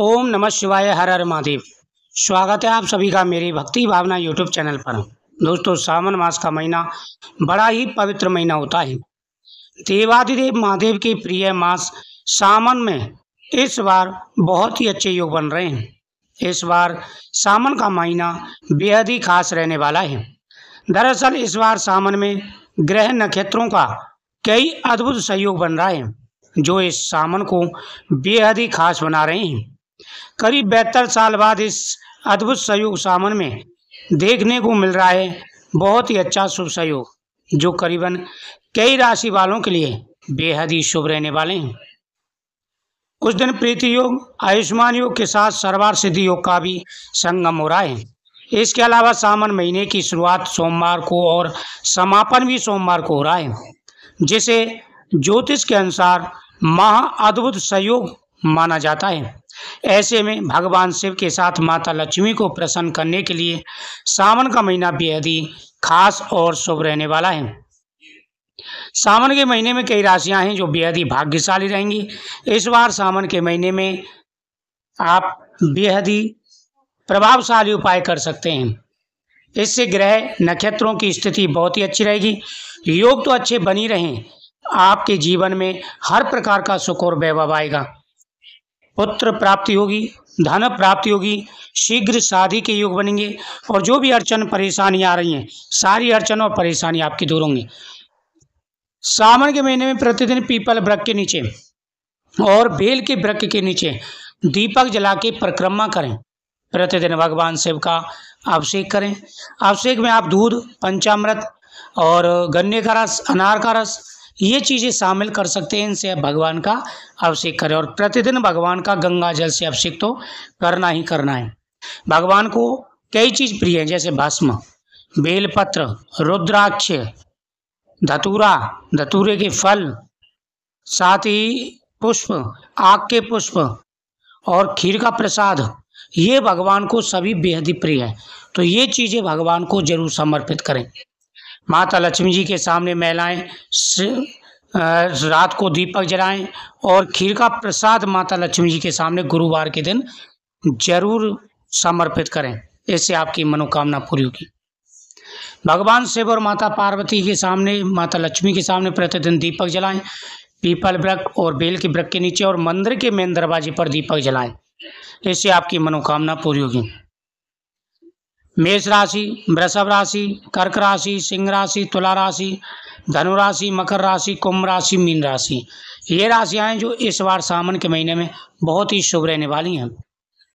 ओम नमः शिवाय हर हर महादेव स्वागत है आप सभी का मेरी भक्ति भावना यूट्यूब चैनल पर दोस्तों सावन मास का महीना बड़ा ही पवित्र महीना होता है देवादिदेव महादेव के प्रिय मास सावन में इस बार बहुत ही अच्छे योग बन रहे हैं इस बार सावन का महीना बेहद ही खास रहने वाला है दरअसल इस बार सावन में ग्रह नक्षत्रों का कई अद्भुत सहयोग बन रहा है जो इस सामन को बेहद ही खास बना रहे हैं करीब बेहतर साल बाद इस अद्भुत सहयोग सामन में देखने को मिल रहा है बहुत ही अच्छा शुभ सहयोग जो करीबन कई राशि वालों के लिए बेहद ही शुभ रहने वाले हैं उस दिन प्रीति योग आयुष्मान योग के साथ सरवार सिद्धि योग का भी संगम हो रहा है इसके अलावा सावन महीने की शुरुआत सोमवार को और समापन भी सोमवार को हो रहा है जिसे ज्योतिष के अनुसार महा अद्भुत सहयोग माना जाता है ऐसे में भगवान शिव के साथ माता लक्ष्मी को प्रसन्न करने के लिए सावन का महीना बेहद ही खास और शुभ रहने वाला है सावन के महीने में कई राशियां हैं जो बेहद ही भाग्यशाली रहेंगी इस बार सावन के महीने में आप बेहद ही प्रभावशाली उपाय कर सकते हैं इससे ग्रह नक्षत्रों की स्थिति बहुत ही अच्छी रहेगी योग तो अच्छे बनी रहें आपके जीवन में हर प्रकार का सुख और वैभव आएगा पुत्र प्राप्ति होगी धन प्राप्ति होगी शीघ्र शादी के योग बनेंगे और जो भी अड़चन परेशानियाँ आ रही हैं सारी अड़चन और परेशानी आपकी दूर होंगी सावन के महीने में प्रतिदिन पीपल वृक्ष के नीचे और बेल के वृक्ष के नीचे दीपक जला के परिक्रमा करें प्रतिदिन भगवान शिव का अभिषेक करें अभिषेक में आप दूध पंचामृत और गन्ने का रस अनार का रस ये चीज़ें शामिल कर सकते हैं इनसे भगवान का अभिषेक करें और प्रतिदिन भगवान का गंगा जल से अभिषेक तो करना ही करना है भगवान को कई चीज़ प्रिय है जैसे भस्म बेलपत्र रुद्राक्ष धतूरा धतूरे के फल साथ ही पुष्प आग के पुष्प और खीर का प्रसाद ये भगवान को सभी बेहद ही प्रिय है तो ये चीज़ें भगवान को जरूर समर्पित करें माता लक्ष्मी जी के सामने महिलाएं रात को दीपक जलाएं और खीर का प्रसाद माता लक्ष्मी जी के सामने गुरुवार के दिन जरूर समर्पित करें इससे आपकी मनोकामना पूरी होगी भगवान शिव और माता पार्वती के सामने माता लक्ष्मी के सामने प्रतिदिन दीपक जलाएं पीपल वृक और बेल के वृक के नीचे और मंदिर के मेन दरवाजे पर दीपक जलाएं इससे आपकी मनोकामना पूरी होगी मेष राशि वृषभ राशि कर्क राशि सिंह राशि तुला राशि धनु राशि मकर राशि कुंभ राशि मीन राशि ये राशियाँ हैं जो इस बार सावन के महीने में बहुत ही शुभ रहने वाली हैं